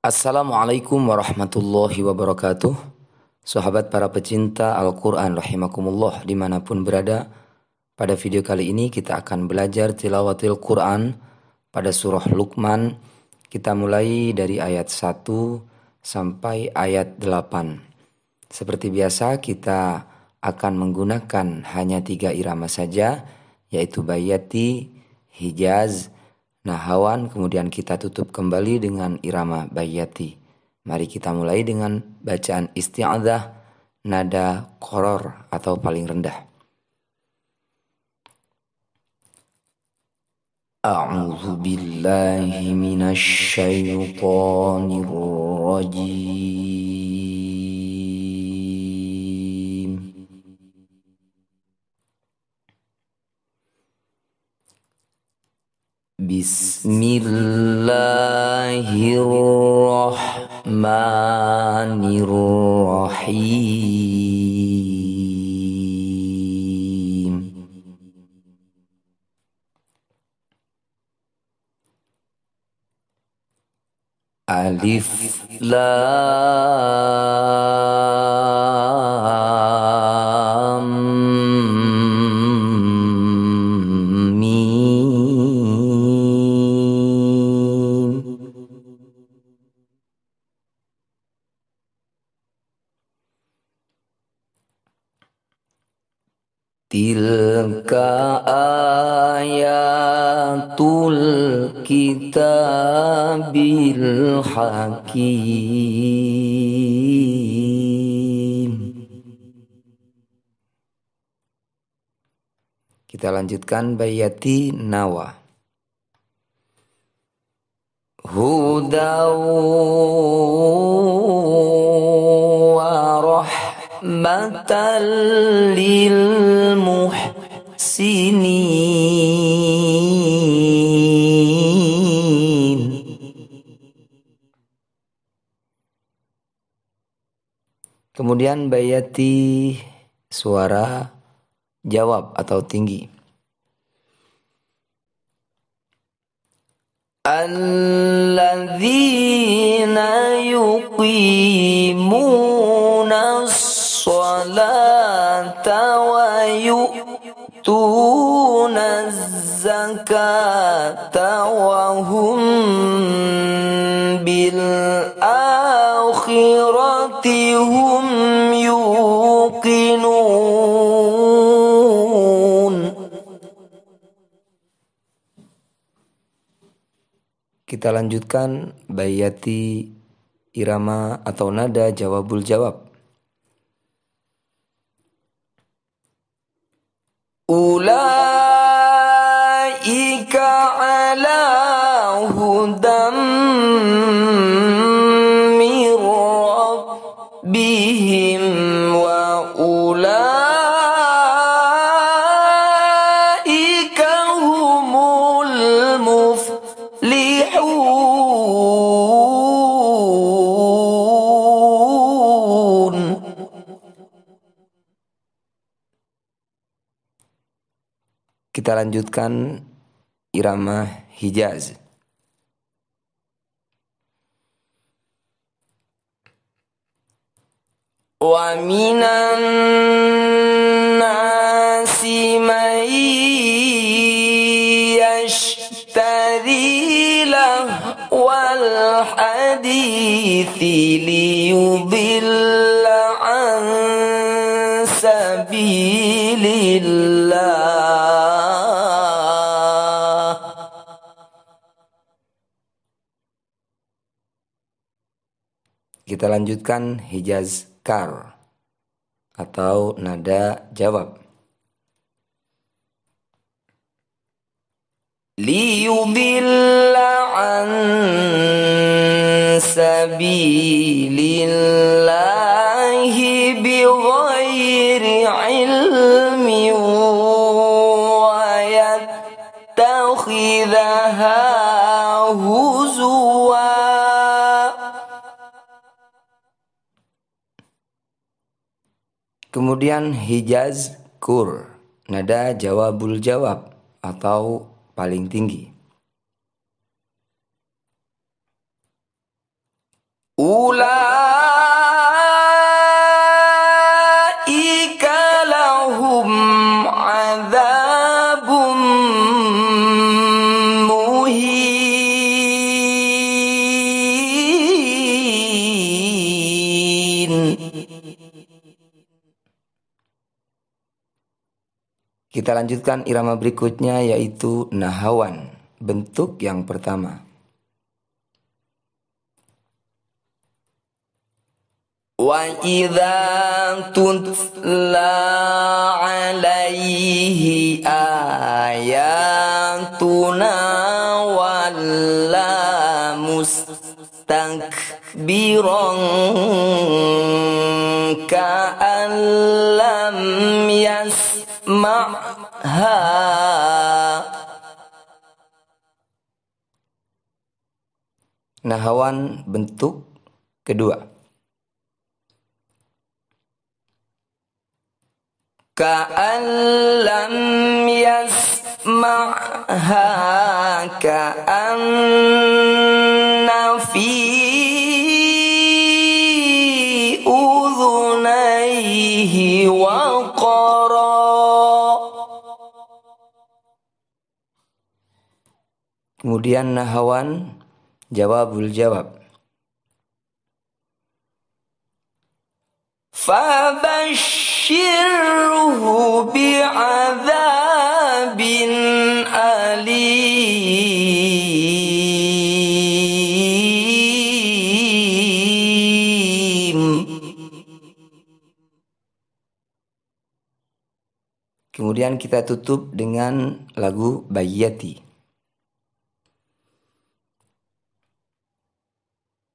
Assalamualaikum warahmatullahi wabarakatuh Sahabat para pecinta Al-Quran rahimakumullah dimanapun berada Pada video kali ini kita akan belajar tilawatil Quran Pada surah Luqman Kita mulai dari ayat 1 sampai ayat 8 Seperti biasa kita akan menggunakan hanya tiga irama saja Yaitu Bayati, Hijaz, Nahawan kemudian kita tutup kembali dengan irama bayati. Mari kita mulai dengan bacaan isti'adah nada koror atau paling rendah. A'udzu billahi minasy syaithanir rajim. بسم الله الرحمن الرحيم ألف لام Tilka ayatul kitabil hakim Kita lanjutkan bayati nawa Hudaw wa rahmatan lil Kemudian bayati suara jawab atau tinggi. Alladzina yuqimuna salata wa yu'tuna zakata wa hum bil kita lanjutkan bayati irama atau nada jawabul jawab. Ulah. kita lanjutkan irama Hijaz. Wa minan nasi yashtari wal hadithi liyubilla an sabilillah Kita lanjutkan Hijaz Kar atau nada jawab. Liyudilla an sabilillahi bi ilmi Kemudian Hijaz Kur, nada jawabul jawab atau paling tinggi. Ula ikalahum adzab Kita lanjutkan irama berikutnya yaitu nahawan, bentuk yang pertama. وَإِذَا تُتْلَى عَلَيْهِ آيَاتُنَا وَلَّى مُسْتَكْبِرًا كَأَن alam يَسْمَعْهَا معها Nahawan bentuk kedua. Ka'an lam yasma'ha ka'anna fi Kemudian Nahawan jawabul jawab. فبشره بعذاب أليم Kemudian kita tutup dengan lagu Bayati.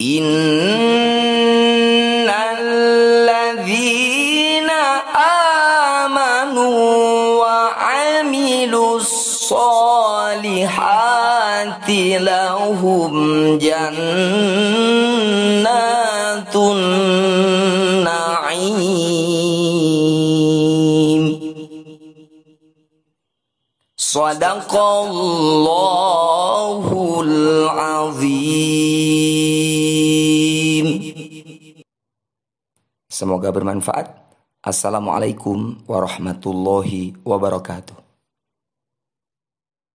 إن الذين آمنوا وعملوا الصالحات لهم جنات النعيم Sadaqallahul azim. Semoga bermanfaat. Assalamualaikum warahmatullahi wabarakatuh.